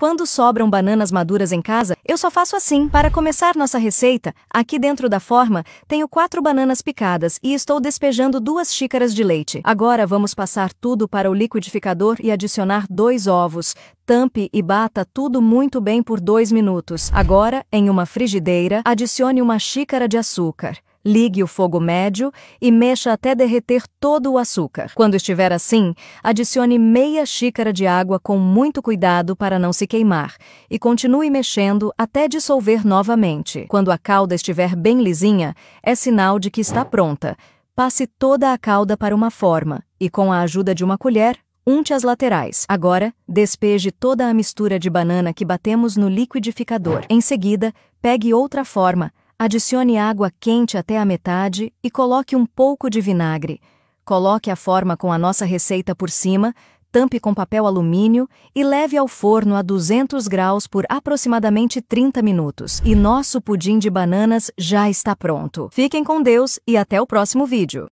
Quando sobram bananas maduras em casa, eu só faço assim. Para começar nossa receita, aqui dentro da forma, tenho quatro bananas picadas e estou despejando duas xícaras de leite. Agora vamos passar tudo para o liquidificador e adicionar dois ovos. Tampe e bata tudo muito bem por dois minutos. Agora, em uma frigideira, adicione uma xícara de açúcar. Ligue o fogo médio e mexa até derreter todo o açúcar. Quando estiver assim, adicione meia xícara de água com muito cuidado para não se queimar e continue mexendo até dissolver novamente. Quando a calda estiver bem lisinha, é sinal de que está pronta. Passe toda a calda para uma forma e, com a ajuda de uma colher, unte as laterais. Agora, despeje toda a mistura de banana que batemos no liquidificador. Em seguida, pegue outra forma Adicione água quente até a metade e coloque um pouco de vinagre. Coloque a forma com a nossa receita por cima, tampe com papel alumínio e leve ao forno a 200 graus por aproximadamente 30 minutos. E nosso pudim de bananas já está pronto. Fiquem com Deus e até o próximo vídeo.